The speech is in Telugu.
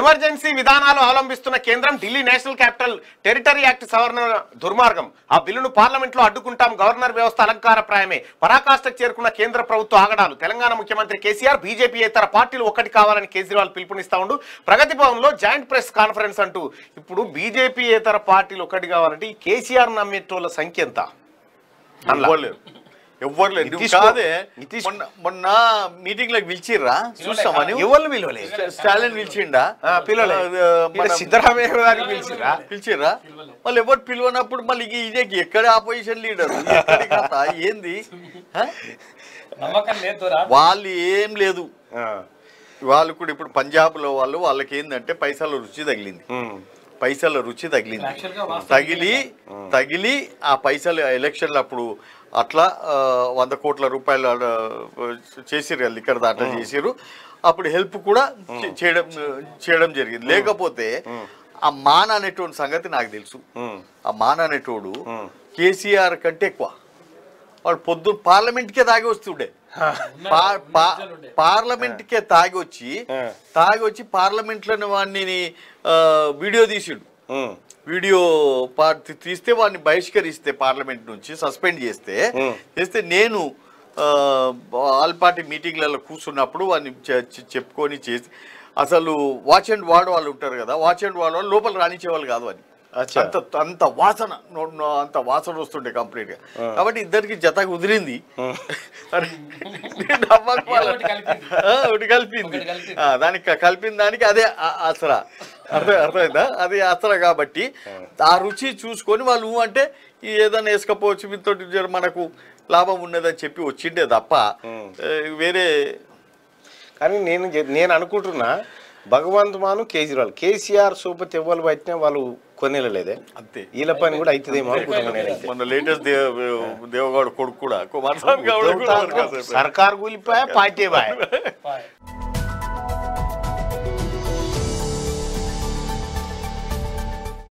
ఎమర్జెన్సీ విధానాలు అవలంబిస్తున్న కేంద్రం Delhi national capital territory act సవరణ దుర్మార్గం ఆ బిల్లును పార్లమెంట్లో అడ్డుకుంటాం గవర్నర్ వ్యవస్థ అలంకార ప్రాయమే పరాకాష్ఠకు చేరుకున్న కేంద్ర ప్రభుత్వ ఆగడాలు తెలంగాణ ముఖ్యమంత్రి కేసీఆర్ బీజేపీ ఇతర పార్టీలు ఒకటి కావాలని కేజ్రీవాల్ పిలుపునిస్తా ఉండు ప్రగతి లో జాయింట్ ప్రెస్ కాన్ఫరెన్స్ అంటూ ఇప్పుడు బీజేపీ ఇతర పార్టీలు ఒకటి కావాలంటే కేసీఆర్ నమ్మేటోళ్ళ సంఖ్య ఎంత ఎవ్వరు లేదు మొన్న మీటింగ్ లో పిలిచిర్రా చూస్తామని ఎవరు పిలవలేదు స్టాలిన్ పిలిచిండా పిలవలేదు సిద్ధరామయ్య గారికి పిలిచిరా పిలిచిర్రా మళ్ళీ ఎవరు పిలవనప్పుడు మళ్ళీ ఇదే ఎక్కడ ఆపోజిషన్ లీడర్ ఏంది వాళ్ళు ఏం లేదు వాళ్ళు కూడా ఇప్పుడు పంజాబ్ లో వాళ్ళు వాళ్ళకి ఏంటంటే పైసలు రుచి తగిలింది పైసల రుచి తగిలింది తగిలి తగిలి ఆ పైసలు ఎలక్షన్లు అప్పుడు అట్లా వంద కోట్ల రూపాయలు చేసిరు ఇక్కడ దాంట్లో చేసిరు అప్పుడు హెల్ప్ కూడా చేయడం చేయడం జరిగింది లేకపోతే ఆ మాన్ అనేటోడి సంగతి నాకు తెలుసు ఆ మాన్ అనేటోడు కేసీఆర్ కంటే ఎక్కువ వాడు పొద్దున్న పార్లమెంట్కే దాగి వస్తుండే పార్లమెంట్ కే తాగి వచ్చి తాగి వచ్చి పార్లమెంట్ లోని వాడిని వీడియో తీసిడు వీడియో తీస్తే వాడిని బహిష్కరిస్తే పార్లమెంట్ నుంచి సస్పెండ్ చేస్తే చేస్తే నేను ఆల్ పార్టీ మీటింగ్లలో కూర్చున్నప్పుడు వాడిని చెప్పుకొని చేసి అసలు వాచ్ అండ్ వార్డ్ వాళ్ళు ఉంటారు కదా వాచ్ అండ్ వార్డ్ వాళ్ళు లోపల రాణించేవాళ్ళు కాదు అని అంత అంత వాసన అంత వాసన వస్తుండే కంప్లీట్ గా కాబట్టి ఇద్దరికి జత కుదిరింది ఒకటి కలిపింది దానికి కలిపిన దానికి అదే ఆసరా అర్థం అర్థమైందా అది ఆసరా కాబట్టి ఆ రుచి చూసుకొని వాళ్ళు అంటే ఏదైనా వేసుకపోవచ్చు మీతో మనకు లాభం ఉన్నదని చెప్పి వచ్చిండే తప్ప వేరే కానీ నేను నేను అనుకుంటున్నా భగవంత్ మాను కేజ్రీవాల్ కేసీఆర్ సూపర్ తివ్వాలి పట్టినా వాళ్ళు కొనేలేదే అంతే వీళ్ళ పని కూడా అవుతుందేమో అనుకుంటున్నాను మన లేటెస్ట్ దేవగౌడ కొడుకు కూడా సర్కార్ కూలిపోయా పార్టీ బాయ్